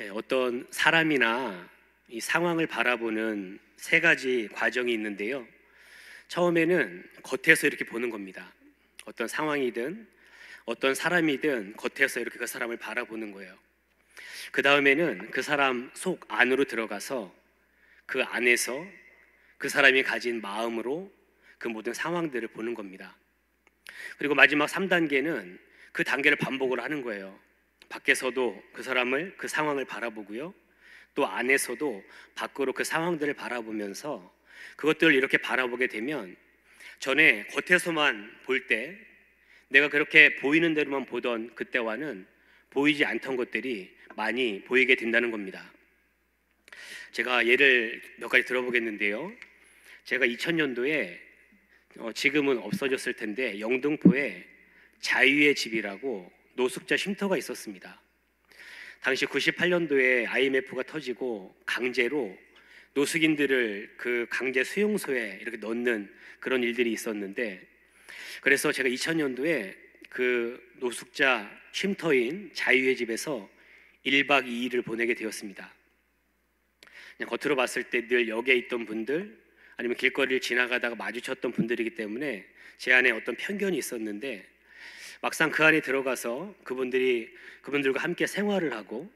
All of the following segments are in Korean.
예, 어떤 사람이나 이 상황을 바라보는 세 가지 과정이 있는데요. 처음에는 겉에서 이렇게 보는 겁니다. 어떤 상황이든 어떤 사람이든 겉에서 이렇게 그 사람을 바라보는 거예요. 그 다음에는 그 사람 속 안으로 들어가서 그 안에서 그 사람이 가진 마음으로 그 모든 상황들을 보는 겁니다. 그리고 마지막 3단계는 그 단계를 반복을 하는 거예요. 밖에서도 그 사람을 그 상황을 바라보고요. 또 안에서도 밖으로 그 상황들을 바라보면서 그것들을 이렇게 바라보게 되면 전에 겉에서만 볼 때 내가 그렇게 보이는 대로만 보던 그때와는 보이지 않던 것들이 많이 보이게 된다는 겁니다. 제가 예를 몇 가지 들어보겠는데요. 제가 2000년도에 어, 지금은 없어졌을 텐데 영등포에 자유의 집이라고 노숙자 쉼터가 있었습니다. 당시 98년도에 IMF가 터지고 강제로 노숙인들을 그 강제 수용소에 이렇게 넣는 그런 일들이 있었는데 그래서 제가 2000년도에 그 노숙자 쉼터인 자유의 집에서 1박 2일을 보내게 되었습니다. 그냥 겉으로 봤을 때늘 역에 있던 분들 아니면 길거리를 지나가다가 마주쳤던 분들이기 때문에 제 안에 어떤 편견이 있었는데 막상 그 안에 들어가서 그분들이 그분들과 함께 생활을 하고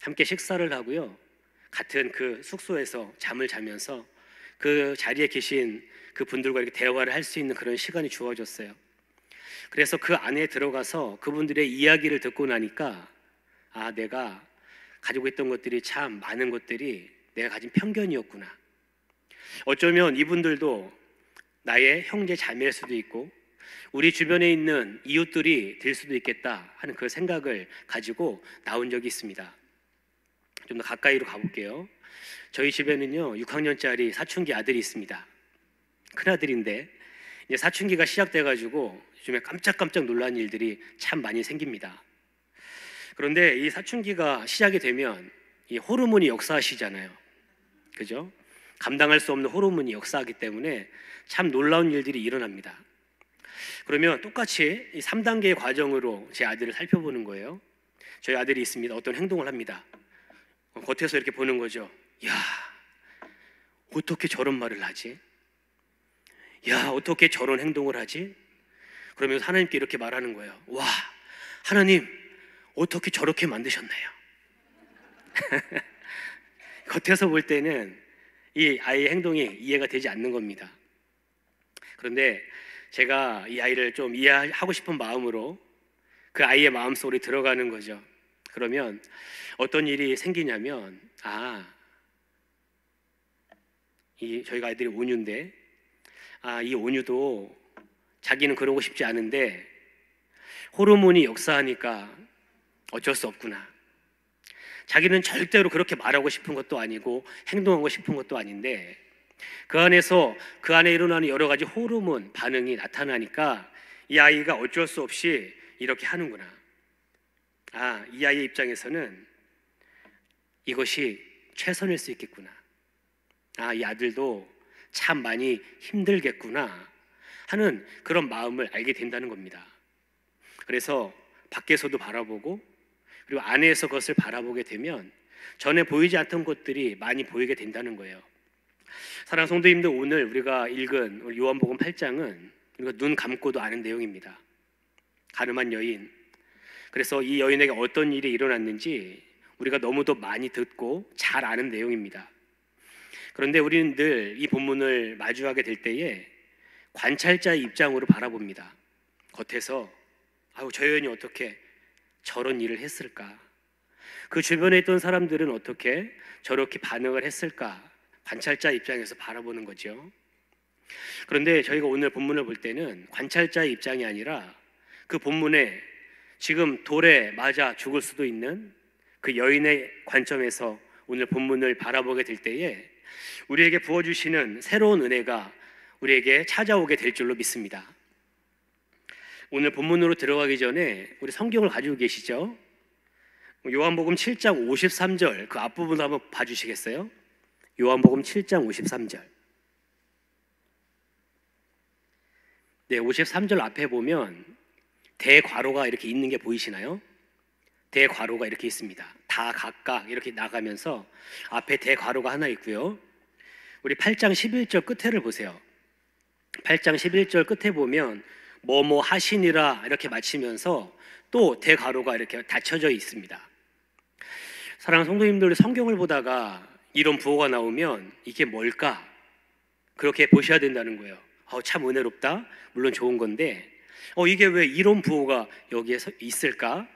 함께 식사를 하고요. 같은 그 숙소에서 잠을 자면서 그 자리에 계신 그 분들과 이렇게 대화를 할 수 있는 그런 시간이 주어졌어요. 그래서 그 안에 들어가서 그분들의 이야기를 듣고 나니까 아, 내가 가지고 있던 것들이 참 많은 것들이 내가 가진 편견이었구나. 어쩌면 이분들도 나의 형제 자매일 수도 있고 우리 주변에 있는 이웃들이 될 수도 있겠다 하는 그 생각을 가지고 나온 적이 있습니다. 좀 더 가까이로 가볼게요. 저희 집에는요, 6학년짜리 사춘기 아들이 있습니다. 큰아들인데, 이제 사춘기가 시작돼가지고 요즘에 깜짝깜짝 놀란 일들이 참 많이 생깁니다. 그런데 이 사춘기가 시작이 되면 이 호르몬이 역사하시잖아요. 그죠? 감당할 수 없는 호르몬이 역사하기 때문에 참 놀라운 일들이 일어납니다. 그러면 똑같이 이 3단계의 과정으로 제 아들을 살펴보는 거예요. 저희 아들이 있습니다. 어떤 행동을 합니다. 겉에서 이렇게 보는 거죠. 야, 어떻게 저런 말을 하지? 야, 어떻게 저런 행동을 하지? 그러면서 하나님께 이렇게 말하는 거예요. 와, 하나님, 어떻게 저렇게 만드셨나요? 겉에서 볼 때는 이 아이의 행동이 이해가 되지 않는 겁니다. 그런데 제가 이 아이를 좀 이해하고 싶은 마음으로 그 아이의 마음속으로 들어가는 거죠. 그러면 어떤 일이 생기냐면 아, 이 저희가 아이들이 온유인데 아, 이 온유도 자기는 그러고 싶지 않은데 호르몬이 역사하니까 어쩔 수 없구나. 자기는 절대로 그렇게 말하고 싶은 것도 아니고 행동하고 싶은 것도 아닌데 그 안에서 그 안에 일어나는 여러 가지 호르몬 반응이 나타나니까 이 아이가 어쩔 수 없이 이렇게 하는구나. 아, 이 아이의 입장에서는 이것이 최선일 수 있겠구나. 아, 이 아들도 참 많이 힘들겠구나 하는 그런 마음을 알게 된다는 겁니다. 그래서 밖에서도 바라보고 그리고 안에서 그것을 바라보게 되면 전에 보이지 않던 것들이 많이 보이게 된다는 거예요. 사랑 성도님들 오늘 우리가 읽은 우리 요한복음 8장은 우리가 눈 감고도 아는 내용입니다. 가늠한 여인. 그래서 이 여인에게 어떤 일이 일어났는지 우리가 너무도 많이 듣고 잘 아는 내용입니다. 그런데 우리는 늘 이 본문을 마주하게 될 때에 관찰자의 입장으로 바라봅니다. 겉에서 아우 저 여인이 어떻게 저런 일을 했을까? 그 주변에 있던 사람들은 어떻게 저렇게 반응을 했을까? 관찰자 입장에서 바라보는 거죠. 그런데 저희가 오늘 본문을 볼 때는 관찰자 입장이 아니라 그 본문에 지금 돌에 맞아 죽을 수도 있는 그 여인의 관점에서 오늘 본문을 바라보게 될 때에 우리에게 부어주시는 새로운 은혜가 우리에게 찾아오게 될 줄로 믿습니다. 오늘 본문으로 들어가기 전에 우리 성경을 가지고 계시죠? 요한복음 7장 53절 그 앞부분 한번 봐주시겠어요? 요한복음 7장 53절. 네, 53절 앞에 보면 대괄호가 이렇게 있는 게 보이시나요? 대괄호가 이렇게 있습니다. 다 각각 이렇게 나가면서 앞에 대괄호가 하나 있고요. 우리 8장 11절 끝에를 보세요. 8장 11절 끝에 보면 뭐뭐 뭐 하시니라 이렇게 마치면서 또 대괄호가 이렇게 닫혀져 있습니다. 사랑하는 성도님들 성경을 보다가 이런 부호가 나오면 이게 뭘까? 그렇게 보셔야 된다는 거예요. 어, 참 은혜롭다. 물론 좋은 건데, 어, 이게 왜 이런 부호가 여기에 있을까?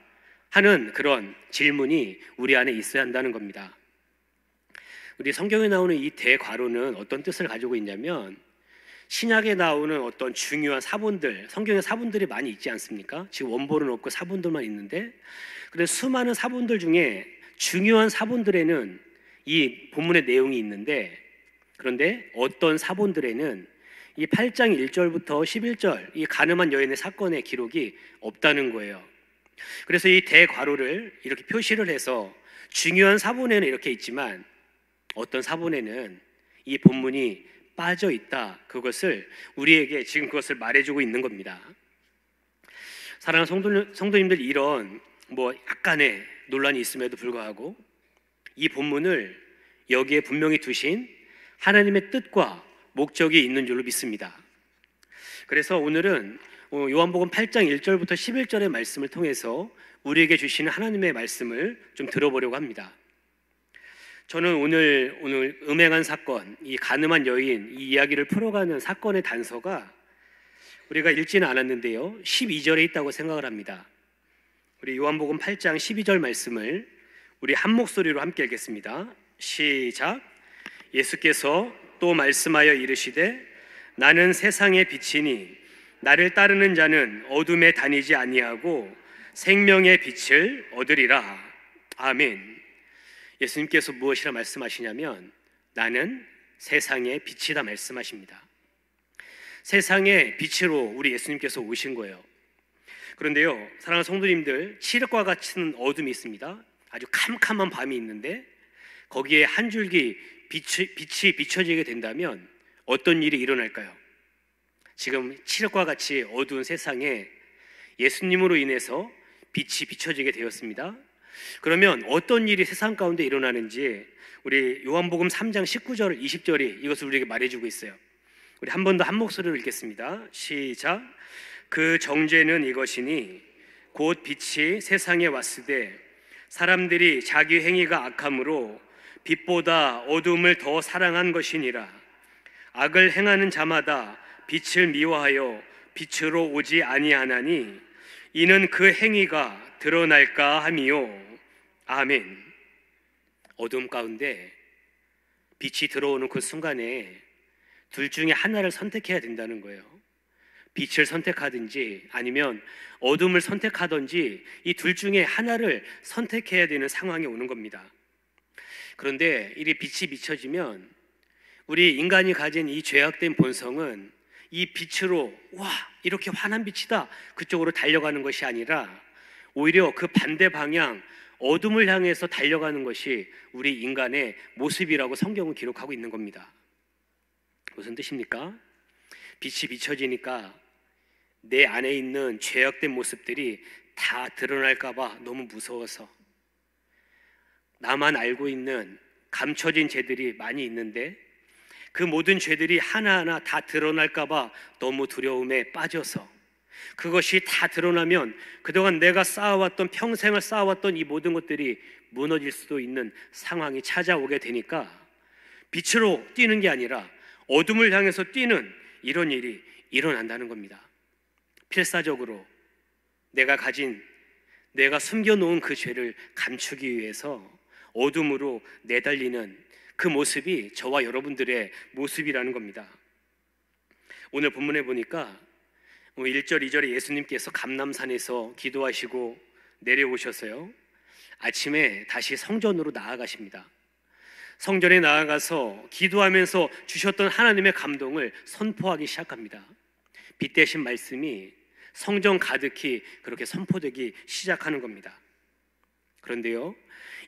하는 그런 질문이 우리 안에 있어야 한다는 겁니다. 우리 성경에 나오는 이 대괄호는 어떤 뜻을 가지고 있냐면, 신약에 나오는 어떤 중요한 사본들, 성경에 사본들이 많이 있지 않습니까? 지금 원본은 없고 사본들만 있는데, 그런데 수많은 사본들 중에 중요한 사본들에는 이 본문의 내용이 있는데 그런데 어떤 사본들에는 이 8장 1절부터 11절 이 가늠한 여인의 사건의 기록이 없다는 거예요. 그래서 이 대괄호를 이렇게 표시를 해서 중요한 사본에는 이렇게 있지만 어떤 사본에는 이 본문이 빠져 있다. 그것을 우리에게 지금 그것을 말해주고 있는 겁니다. 사랑하는 성도, 성도님들 이런 뭐 약간의 논란이 있음에도 불구하고 이 본문을 여기에 분명히 두신 하나님의 뜻과 목적이 있는 줄로 믿습니다. 그래서 오늘은 어, 요한복음 8장 1절부터 11절의 말씀을 통해서 우리에게 주시는 하나님의 말씀을 좀 들어보려고 합니다. 저는 오늘 오늘 음행한 사건, 이 가늠한 여인 이 이야기를 풀어가는 사건의 단서가 우리가 읽지는 않았는데요. 12절에 있다고 생각을 합니다. 우리 요한복음 8장 12절 말씀을 우리 한 목소리로 함께 읽겠습니다. 시작. 예수께서 또 말씀하여 이르시되 나는 세상의 빛이니 나를 따르는 자는 어둠에 다니지 아니하고 생명의 빛을 얻으리라. 아멘. 예수님께서 무엇이라 말씀하시냐면 나는 세상의 빛이다 말씀하십니다. 세상의 빛으로 우리 예수님께서 오신 거예요. 그런데요, 사랑하는 성도님들, 칠흑과 같은 어둠이 있습니다. 아주 캄캄한 밤이 있는데 거기에 한 줄기 빛이, 빛이 비춰지게 된다면 어떤 일이 일어날까요? 지금 칠흑과 같이 어두운 세상에 예수님으로 인해서 빛이 비춰지게 되었습니다. 그러면 어떤 일이 세상 가운데 일어나는지 우리 요한복음 3장 19절 20절이 이것을 우리에게 말해주고 있어요. 우리 한 번 더 한 목소리로 읽겠습니다. 시작. 그 정죄는 이것이니 곧 빛이 세상에 왔으되 사람들이 자기 행위가 악함으로 빛보다 어둠을 더 사랑한 것이니라 악을 행하는 자마다 빛을 미워하여 빛으로 오지 아니하나니 이는 그 행위가 드러날까 함이요 아멘 어둠 가운데 빛이 들어오는 그 순간에 둘 중에 하나를 선택해야 된다는 거예요 빛을 선택하든지 아니면 어둠을 선택하든지 이 둘 중에 하나를 선택해야 되는 상황이 오는 겁니다. 그런데 이 빛이 비춰지면 우리 인간이 가진 이 죄악된 본성은 이 빛으로 와 이렇게 환한 빛이다 그쪽으로 달려가는 것이 아니라 오히려 그 반대 방향 어둠을 향해서 달려가는 것이 우리 인간의 모습이라고 성경은 기록하고 있는 겁니다. 무슨 뜻입니까? 빛이 비춰지니까 내 안에 있는 죄악된 모습들이 다 드러날까봐 너무 무서워서 나만 알고 있는 감춰진 죄들이 많이 있는데 그 모든 죄들이 하나하나 다 드러날까봐 너무 두려움에 빠져서 그것이 다 드러나면 그동안 내가 쌓아왔던 평생을 쌓아왔던 이 모든 것들이 무너질 수도 있는 상황이 찾아오게 되니까 빛으로 뛰는 게 아니라 어둠을 향해서 뛰는 이런 일이 일어난다는 겁니다. 필사적으로 내가 가진 내가 숨겨놓은 그 죄를 감추기 위해서 어둠으로 내달리는 그 모습이 저와 여러분들의 모습이라는 겁니다. 오늘 본문에 보니까 1절, 뭐 2절에 예수님께서 감남산에서 기도하시고 내려오셔서요. 아침에 다시 성전으로 나아가십니다. 성전에 나아가서 기도하면서 주셨던 하나님의 감동을 선포하기 시작합니다. 빛 대신 말씀이 성전 가득히 그렇게 선포되기 시작하는 겁니다. 그런데요,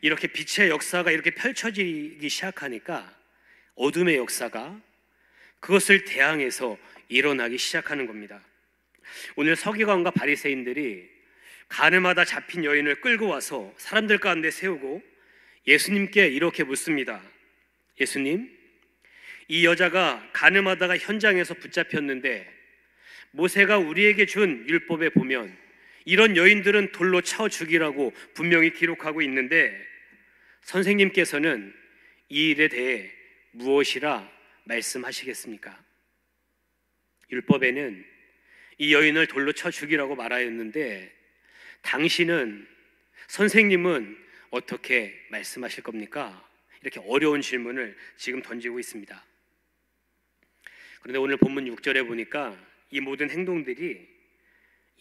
이렇게 빛의 역사가 이렇게 펼쳐지기 시작하니까 어둠의 역사가 그것을 대항해서 일어나기 시작하는 겁니다. 오늘 서기관과 바리새인들이 가늠하다 잡힌 여인을 끌고 와서 사람들 가운데 세우고 예수님께 이렇게 묻습니다. 예수님, 이 여자가 가늠하다가 현장에서 붙잡혔는데 모세가 우리에게 준 율법에 보면 이런 여인들은 돌로 차워 죽이라고 분명히 기록하고 있는데 선생님께서는 이 일에 대해 무엇이라 말씀하시겠습니까? 율법에는 이 여인을 돌로 쳐 죽이라고 말하였는데 당신은 선생님은 어떻게 말씀하실 겁니까? 이렇게 어려운 질문을 지금 던지고 있습니다. 그런데 오늘 본문 6절에 보니까 이 모든 행동들이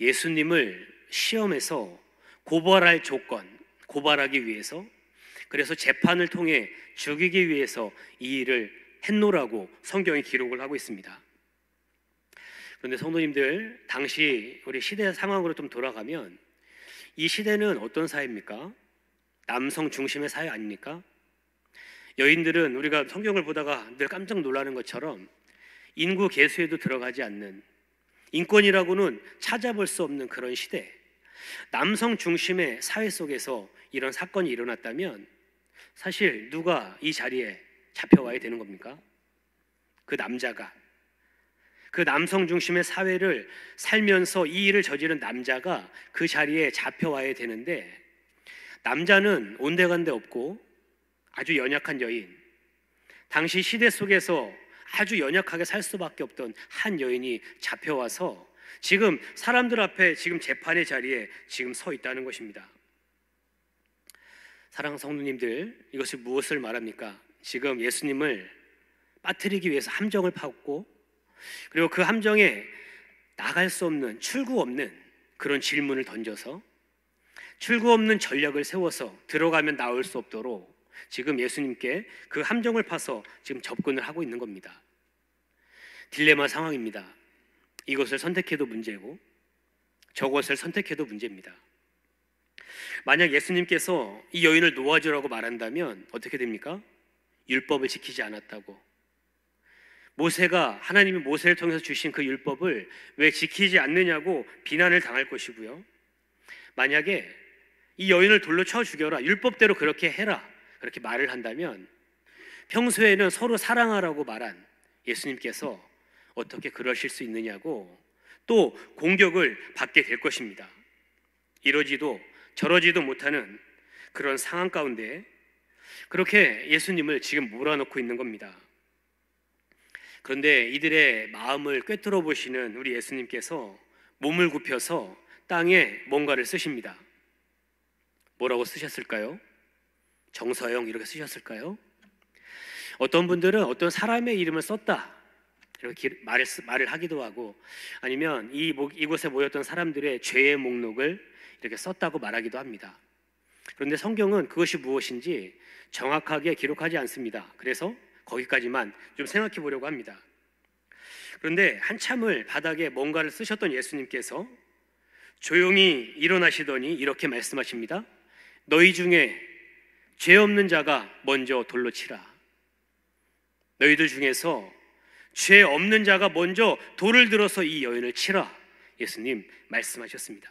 예수님을 시험에서 고발할 조건, 고발하기 위해서 그래서 재판을 통해 죽이기 위해서 이 일을 했노라고 성경이 기록을 하고 있습니다. 그런데 성도님들, 당시 우리 시대 상황으로 좀 돌아가면 이 시대는 어떤 사회입니까? 남성 중심의 사회 아닙니까? 여인들은 우리가 성경을 보다가 늘 깜짝 놀라는 것처럼 인구 개수에도 들어가지 않는 인권이라고는 찾아볼 수 없는 그런 시대, 남성 중심의 사회 속에서 이런 사건이 일어났다면 사실 누가 이 자리에 잡혀와야 되는 겁니까? 그 남자가. 그 남성 중심의 사회를 살면서 이 일을 저지른 남자가 그 자리에 잡혀와야 되는데 남자는 온데간데 없고 아주 연약한 여인, 당시 시대 속에서 아주 연약하게 살 수밖에 없던 한 여인이 잡혀와서 지금 사람들 앞에 지금 재판의 자리에 지금 서 있다는 것입니다. 사랑 성도님들, 이것이 무엇을 말합니까? 지금 예수님을 빠뜨리기 위해서 함정을 파고 그리고 그 함정에 나갈 수 없는 출구 없는 그런 질문을 던져서 출구 없는 전략을 세워서 들어가면 나올 수 없도록 지금 예수님께 그 함정을 파서 지금 접근을 하고 있는 겁니다. 딜레마 상황입니다. 이것을 선택해도 문제고 저것을 선택해도 문제입니다. 만약 예수님께서 이 여인을 놓아주라고 말한다면 어떻게 됩니까? 율법을 지키지 않았다고. 모세가 하나님이 모세를 통해서 주신 그 율법을 왜 지키지 않느냐고 비난을 당할 것이고요. 만약에 이 여인을 돌로 쳐 죽여라. 율법대로 그렇게 해라. 그렇게 말을 한다면 평소에는 서로 사랑하라고 말한 예수님께서 어떻게 그러실 수 있느냐고 또 공격을 받게 될 것입니다. 이러지도 저러지도 못하는 그런 상황 가운데 그렇게 예수님을 지금 몰아넣고 있는 겁니다. 그런데 이들의 마음을 꿰뚫어 보시는 우리 예수님께서 몸을 굽혀서 땅에 뭔가를 쓰십니다. 뭐라고 쓰셨을까요? 정서영 이렇게 쓰셨을까요? 어떤 분들은 어떤 사람의 이름을 썼다 이렇게 말을, 말을 하기도 하고 아니면 이, 이곳에 모였던 사람들의 죄의 목록을 이렇게 썼다고 말하기도 합니다. 그런데 성경은 그것이 무엇인지 정확하게 기록하지 않습니다. 그래서 거기까지만 좀 생각해 보려고 합니다. 그런데 한참을 바닥에 뭔가를 쓰셨던 예수님께서 조용히 일어나시더니 이렇게 말씀하십니다. 너희 중에 죄 없는 자가 먼저 돌로 치라. 너희들 중에서 죄 없는 자가 먼저 돌을 들어서 이 여인을 치라. 예수님 말씀하셨습니다.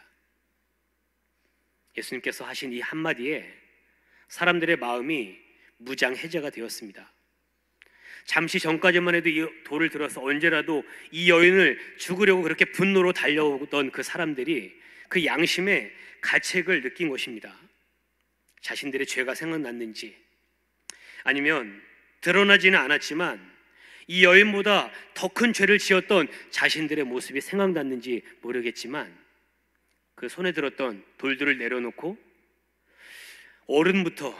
예수님께서 하신 이 한마디에 사람들의 마음이 무장해제가 되었습니다. 잠시 전까지만 해도 이 돌을 들어서 언제라도 이 여인을 죽으려고 그렇게 분노로 달려오던 그 사람들이 그 양심의 가책을 느낀 것입니다. 자신들의 죄가 생각났는지 아니면 드러나지는 않았지만 이 여인보다 더 큰 죄를 지었던 자신들의 모습이 생각났는지 모르겠지만 그 손에 들었던 돌들을 내려놓고 어른부터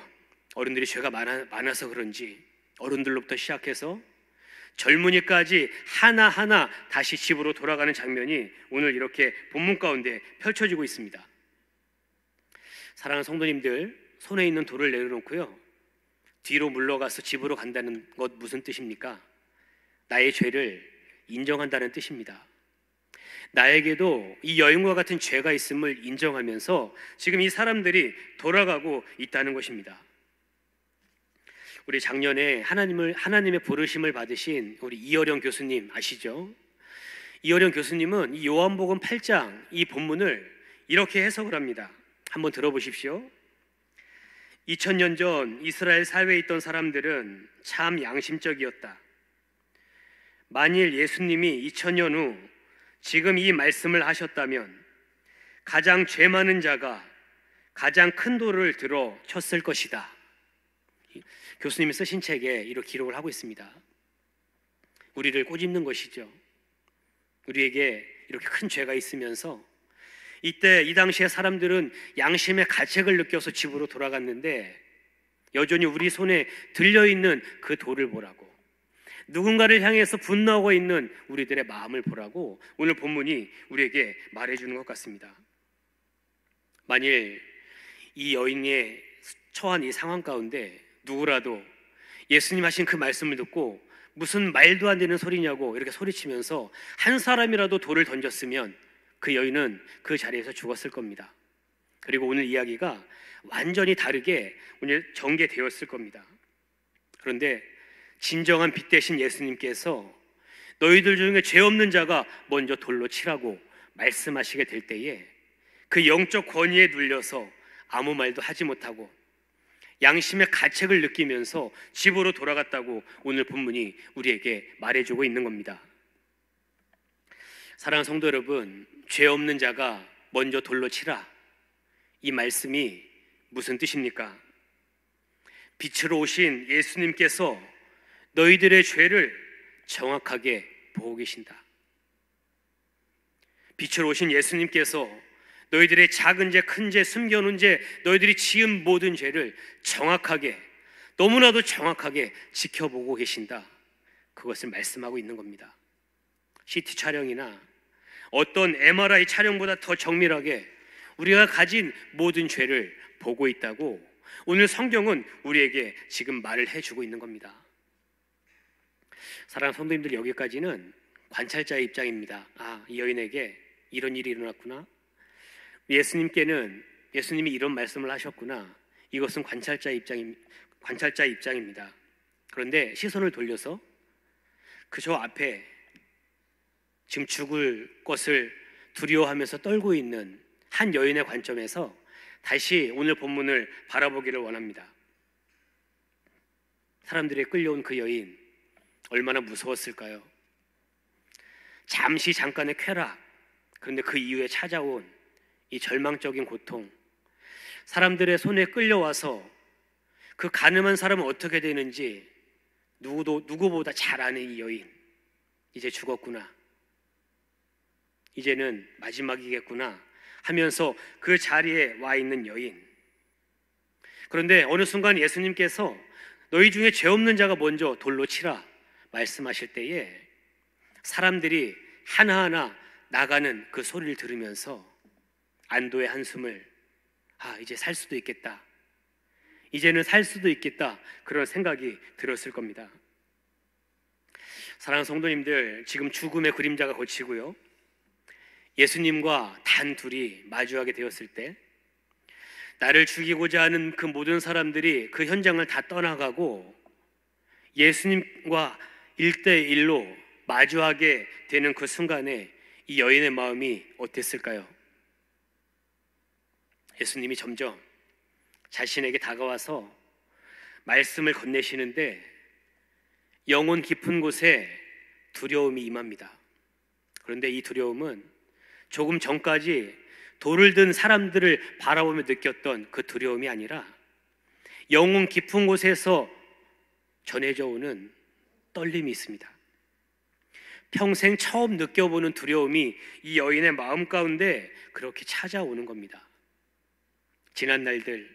어른들이 죄가 많아, 많아서 그런지 어른들로부터 시작해서 젊은이까지 하나하나 다시 집으로 돌아가는 장면이 오늘 이렇게 본문 가운데 펼쳐지고 있습니다. 사랑하는 성도님들, 손에 있는 돌을 내려놓고요. 뒤로 물러가서 집으로 간다는 것 무슨 뜻입니까? 나의 죄를 인정한다는 뜻입니다. 나에게도 이 여인과 같은 죄가 있음을 인정하면서 지금 이 사람들이 돌아가고 있다는 것입니다. 우리 작년에 하나님을 하나님의 부르심을 받으신 우리 이어령 교수님 아시죠? 이어령 교수님은 이 요한복음 8장 이 본문을 이렇게 해석을 합니다. 한번 들어보십시오. 2000년 전 이스라엘 사회에 있던 사람들은 참 양심적이었다. 만일 예수님이 2000년 후 지금 이 말씀을 하셨다면 가장 죄 많은 자가 가장 큰 돌을 들어 쳤을 것이다. 교수님이 쓰신 책에 이런 기록을 하고 있습니다. 우리를 꼬집는 것이죠. 우리에게 이렇게 큰 죄가 있으면서 이때 이 당시에 사람들은 양심의 가책을 느껴서 집으로 돌아갔는데 여전히 우리 손에 들려 있는 그 돌을 보라고 누군가를 향해서 분노하고 있는 우리들의 마음을 보라고 오늘 본문이 우리에게 말해 주는 것 같습니다. 만일 이 여인의 처한 이 상황 가운데 누구라도 예수님 하신 그 말씀을 듣고 무슨 말도 안 되는 소리냐고 이렇게 소리치면서 한 사람이라도 돌을 던졌으면 그 여인은 그 자리에서 죽었을 겁니다. 그리고 오늘 이야기가 완전히 다르게 오늘 전개되었을 겁니다. 그런데 진정한 빛 대신 예수님께서 너희들 중에 죄 없는 자가 먼저 돌로 치라고 말씀하시게 될 때에 그 영적 권위에 눌려서 아무 말도 하지 못하고 양심의 가책을 느끼면서 집으로 돌아갔다고 오늘 본문이 우리에게 말해주고 있는 겁니다. 사랑하는 성도 여러분, 죄 없는 자가 먼저 돌로 치라. 이 말씀이 무슨 뜻입니까? 빛으로 오신 예수님께서 너희들의 죄를 정확하게 보고 계신다. 빛으로 오신 예수님께서 너희들의 작은 죄, 큰 죄, 숨겨놓은 죄, 너희들이 지은 모든 죄를 정확하게, 너무나도 정확하게 지켜보고 계신다. 그것을 말씀하고 있는 겁니다. CT 촬영이나 어떤 MRI 촬영보다 더 정밀하게 우리가 가진 모든 죄를 보고 있다고 오늘 성경은 우리에게 지금 말을 해주고 있는 겁니다. 사랑 성도님들 여기까지는 관찰자의 입장입니다. 아, 이 여인에게 이런 일이 일어났구나. 예수님께는 예수님이 이런 말씀을 하셨구나. 이것은 관찰자 입장 관찰자 입장입니다. 그런데 시선을 돌려서 그 저 앞에 지금 죽을 것을 두려워하면서 떨고 있는 한 여인의 관점에서 다시 오늘 본문을 바라보기를 원합니다. 사람들이 끌려온 그 여인 얼마나 무서웠을까요? 잠시 잠깐의 쾌락 그런데 그 이후에 찾아온 이 절망적인 고통 사람들의 손에 끌려와서 그 가늠한 사람은 어떻게 되는지 누구도 누구보다 잘 아는 이 여인 이제 죽었구나 이제는 마지막이겠구나 하면서 그 자리에 와 있는 여인. 그런데 어느 순간 예수님께서 너희 중에 죄 없는 자가 먼저 돌로 치라 말씀하실 때에 사람들이 하나하나 나가는 그 소리를 들으면서 안도의 한숨을 아, 이제 살 수도 있겠다. 이제는 살 수도 있겠다. 그런 생각이 들었을 겁니다. 사랑 성도님들, 지금 죽음의 그림자가 거치고요. 예수님과 단 둘이 마주하게 되었을 때 나를 죽이고자 하는 그 모든 사람들이 그 현장을 다 떠나가고 예수님과 일대일로 마주하게 되는 그 순간에 이 여인의 마음이 어땠을까요? 예수님이 점점 자신에게 다가와서 말씀을 건네시는데 영혼 깊은 곳에 두려움이 임합니다. 그런데 이 두려움은 조금 전까지 돌을 든 사람들을 바라보며 느꼈던 그 두려움이 아니라 영혼 깊은 곳에서 전해져 오는 떨림이 있습니다. 평생 처음 느껴보는 두려움이 이 여인의 마음 가운데 그렇게 찾아오는 겁니다. 지난 날들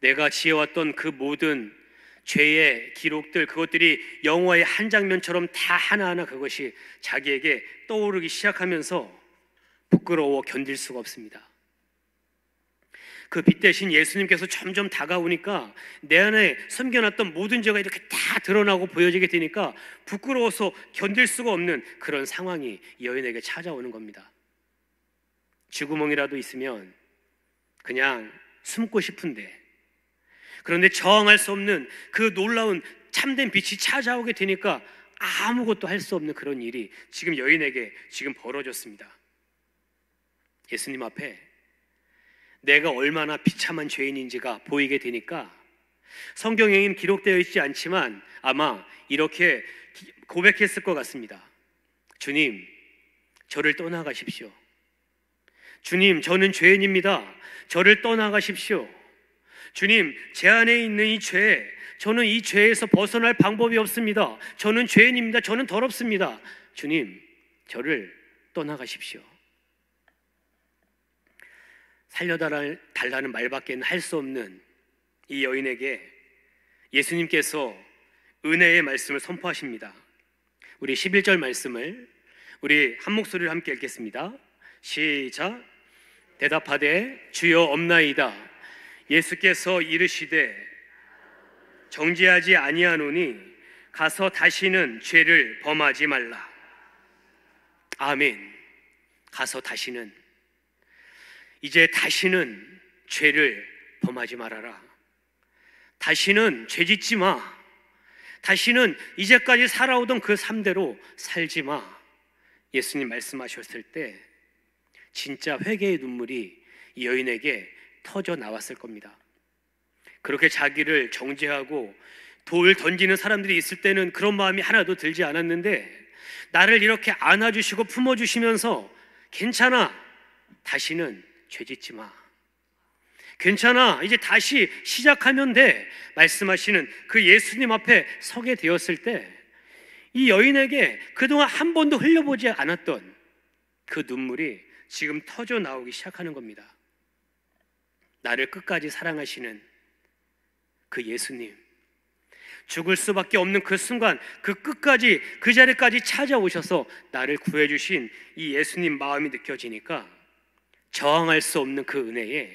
내가 지어왔던 그 모든 죄의 기록들 그것들이 영화의 한 장면처럼 다 하나하나 그것이 자기에게 떠오르기 시작하면서 부끄러워 견딜 수가 없습니다. 그 빛 대신 예수님께서 점점 다가오니까 내 안에 숨겨놨던 모든 죄가 이렇게 다 드러나고 보여지게 되니까 부끄러워서 견딜 수가 없는 그런 상황이 여인에게 찾아오는 겁니다. 쥐구멍이라도 있으면 그냥 숨고 싶은데 그런데 저항할 수 없는 그 놀라운 참된 빛이 찾아오게 되니까 아무것도 할 수 없는 그런 일이 지금 여인에게 지금 벌어졌습니다. 예수님 앞에 내가 얼마나 비참한 죄인인지가 보이게 되니까 성경에는 기록되어 있지 않지만 아마 이렇게 고백했을 것 같습니다. 주님, 저를 떠나가십시오. 주님, 저는 죄인입니다. 저를 떠나가십시오. 주님, 제 안에 있는 이 죄, 저는 이 죄에서 벗어날 방법이 없습니다. 저는 죄인입니다. 저는 더럽습니다. 주님, 저를 떠나가십시오. 살려달라는 말밖에 할 수 없는 이 여인에게 예수님께서 은혜의 말씀을 선포하십니다. 우리 11절 말씀을 우리 한 목소리로 함께 읽겠습니다. 시작. 대답하되 주여 없나이다. 예수께서 이르시되 정죄하지 아니하노니 가서 다시는 죄를 범하지 말라. 아멘. 가서 다시는 이제 다시는 죄를 범하지 말아라. 다시는 죄 짓지 마. 다시는 이제까지 살아오던 그 삶대로 살지 마. 예수님 말씀하셨을 때 진짜 회개의 눈물이 이 여인에게 터져 나왔을 겁니다. 그렇게 자기를 정죄하고 돌 던지는 사람들이 있을 때는 그런 마음이 하나도 들지 않았는데 나를 이렇게 안아주시고 품어주시면서 괜찮아. 다시는 죄 짓지 마. 괜찮아. 이제 다시 시작하면 돼. 말씀하시는 그 예수님 앞에 서게 되었을 때 이 여인에게 그동안 한 번도 흘려보지 않았던 그 눈물이 지금 터져 나오기 시작하는 겁니다. 나를 끝까지 사랑하시는 그 예수님. 죽을 수밖에 없는 그 순간 그 끝까지 그 자리까지 찾아오셔서 나를 구해 주신 이 예수님 마음이 느껴지니까 저항할 수 없는 그 은혜에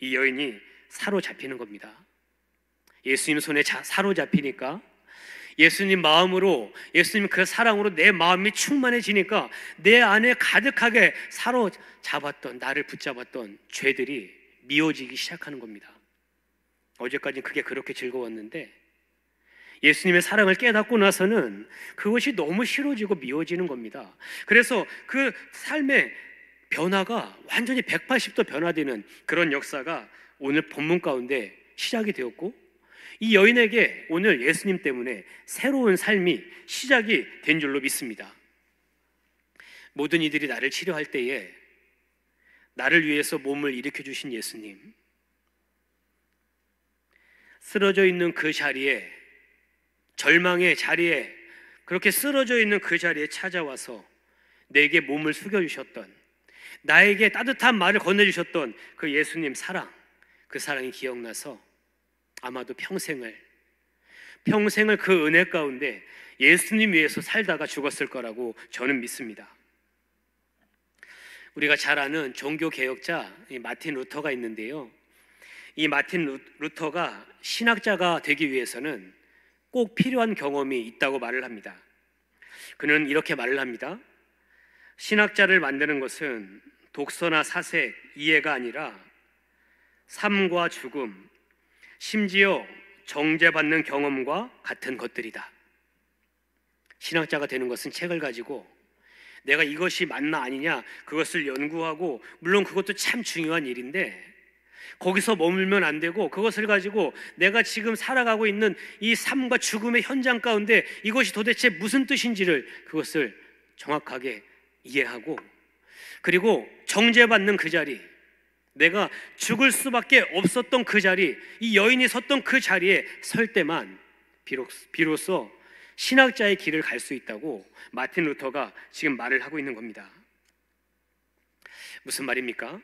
이 여인이 사로잡히는 겁니다. 예수님 손에 자, 사로잡히니까 예수님 마음으로 예수님 그 사랑으로 내 마음이 충만해지니까 내 안에 가득하게 사로잡았던 나를 붙잡았던 죄들이 미워지기 시작하는 겁니다. 어제까지 그게 그렇게 즐거웠는데 예수님의 사랑을 깨닫고 나서는 그것이 너무 싫어지고 미워지는 겁니다. 그래서 그 삶의 변화가 완전히 180도 변화되는 그런 역사가 오늘 본문 가운데 시작이 되었고 이 여인에게 오늘 예수님 때문에 새로운 삶이 시작이 된 줄로 믿습니다. 모든 이들이 나를 치료할 때에 나를 위해서 몸을 일으켜 주신 예수님. 쓰러져 있는 그 자리에 절망의 자리에 그렇게 쓰러져 있는 그 자리에 찾아와서 내게 몸을 숙여 주셨던 나에게 따뜻한 말을 건네주셨던 그 예수님 사랑, 그 사랑이 기억나서 아마도 평생을, 평생을 그 은혜 가운데 예수님 위해서 살다가 죽었을 거라고 저는 믿습니다. 우리가 잘 아는 종교개혁자 마틴 루터가 있는데요. 이 마틴 루터가 신학자가 되기 위해서는 꼭 필요한 경험이 있다고 말을 합니다. 그는 이렇게 말을 합니다. 신학자를 만드는 것은 독서나 사색, 이해가 아니라 삶과 죽음, 심지어 정죄받는 경험과 같은 것들이다. 신학자가 되는 것은 책을 가지고 내가 이것이 맞나 아니냐 그것을 연구하고 물론 그것도 참 중요한 일인데 거기서 머물면 안 되고 그것을 가지고 내가 지금 살아가고 있는 이 삶과 죽음의 현장 가운데 이것이 도대체 무슨 뜻인지를 그것을 정확하게 이해하고 그리고 정죄받는 그 자리, 내가 죽을 수밖에 없었던 그 자리, 이 여인이 섰던 그 자리에 설 때만 비록, 비로소 신학자의 길을 갈 수 있다고 마틴 루터가 지금 말을 하고 있는 겁니다. 무슨 말입니까?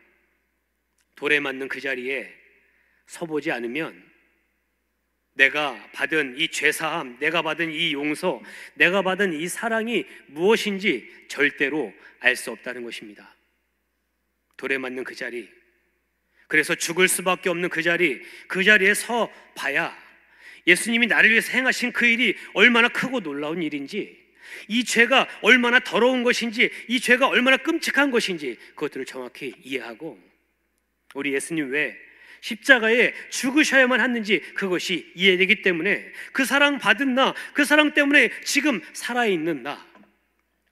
돌에 맞는 그 자리에 서보지 않으면 내가 받은 이 죄사함, 내가 받은 이 용서, 내가 받은 이 사랑이 무엇인지 절대로 알 수 없다는 것입니다. 돌에 맞는 그 자리, 그래서 죽을 수밖에 없는 그 자리, 그 자리에 서 봐야 예수님이 나를 위해서 행하신 그 일이 얼마나 크고 놀라운 일인지, 이 죄가 얼마나 더러운 것인지, 이 죄가 얼마나 끔찍한 것인지 그것들을 정확히 이해하고 우리 예수님 왜 십자가에 죽으셔야만 했는지 그것이 이해되기 때문에 그 사랑 받은 나, 그 사랑 때문에 지금 살아있는 나,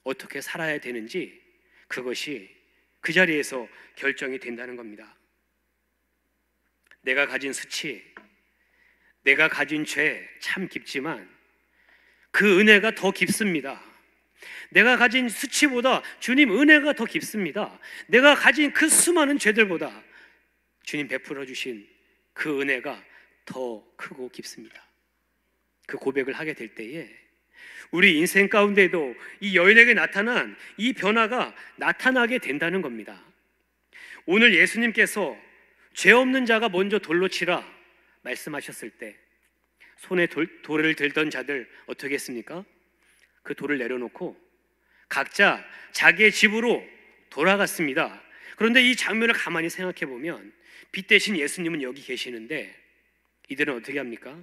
어떻게 살아야 되는지 그것이 그 자리에서 결정이 된다는 겁니다. 내가 가진 수치, 내가 가진 죄 참 깊지만 그 은혜가 더 깊습니다. 내가 가진 수치보다 주님 은혜가 더 깊습니다. 내가 가진 그 수많은 죄들보다 주님 베풀어 주신 그 은혜가 더 크고 깊습니다. 그 고백을 하게 될 때에 우리 인생 가운데도 이 여인에게 나타난 이 변화가 나타나게 된다는 겁니다. 오늘 예수님께서 죄 없는 자가 먼저 돌로 치라 말씀하셨을 때 손에 돌, 돌을 들던 자들 어떻게 했습니까? 그 돌을 내려놓고 각자 자기의 집으로 돌아갔습니다. 그런데 이 장면을 가만히 생각해 보면 빛 대신 예수님은 여기 계시는데 이들은 어떻게 합니까?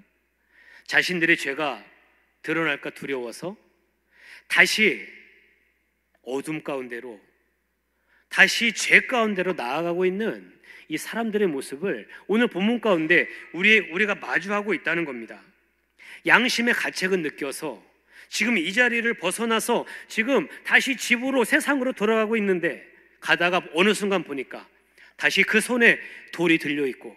자신들의 죄가 드러날까 두려워서 다시 어둠 가운데로 다시 죄 가운데로 나아가고 있는 이 사람들의 모습을 오늘 본문 가운데 우리 우리가 마주하고 있다는 겁니다. 양심의 가책은 느껴서 지금 이 자리를 벗어나서 지금 다시 집으로 세상으로 돌아가고 있는데 가다가 어느 순간 보니까 다시 그 손에 돌이 들려 있고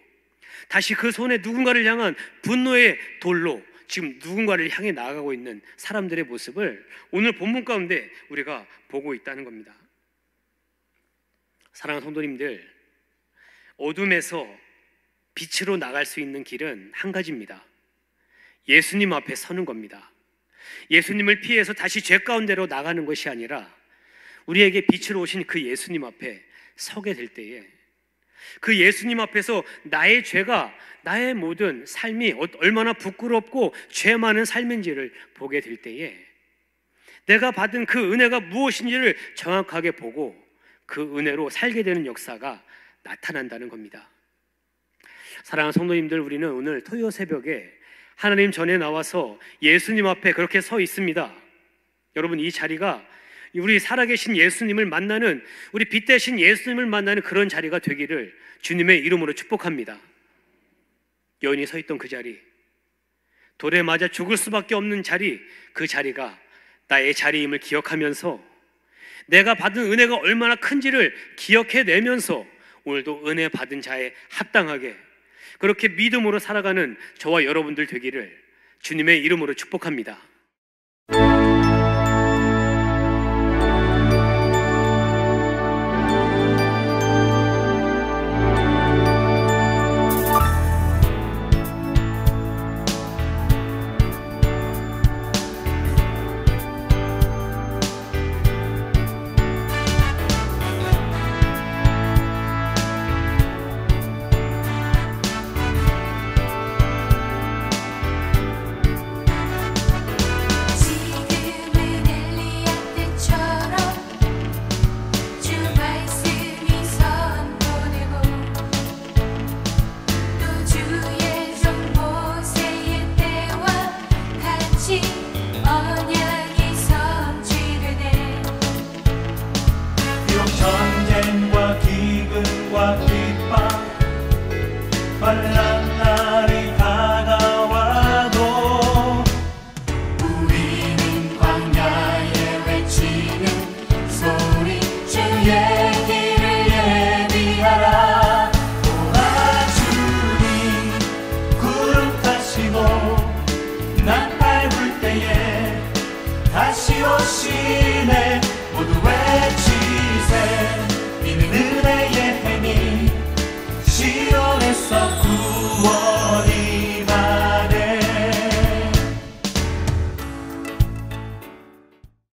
다시 그 손에 누군가를 향한 분노의 돌로 지금 누군가를 향해 나아가고 있는 사람들의 모습을 오늘 본문 가운데 우리가 보고 있다는 겁니다. 사랑하는 성도님들, 어둠에서 빛으로 나갈 수 있는 길은 한 가지입니다. 예수님 앞에 서는 겁니다. 예수님을 피해서 다시 죄 가운데로 나가는 것이 아니라 우리에게 빛으로 오신 그 예수님 앞에 서게 될 때에 그 예수님 앞에서 나의 죄가 나의 모든 삶이 어, 얼마나 부끄럽고 죄 많은 삶인지를 보게 될 때에 내가 받은 그 은혜가 무엇인지를 정확하게 보고 그 은혜로 살게 되는 역사가 나타난다는 겁니다. 사랑하는 성도님들, 우리는 오늘 토요 새벽에 하나님 전에 나와서 예수님 앞에 그렇게 서 있습니다. 여러분, 이 자리가 우리 살아계신 예수님을 만나는 우리 빛 대신 예수님을 만나는 그런 자리가 되기를 주님의 이름으로 축복합니다. 여인이 서 있던 그 자리, 돌에 맞아 죽을 수밖에 없는 자리, 그 자리가 나의 자리임을 기억하면서 내가 받은 은혜가 얼마나 큰지를 기억해내면서 오늘도 은혜 받은 자에 합당하게 그렇게 믿음으로 살아가는 저와 여러분들 되기를 주님의 이름으로 축복합니다.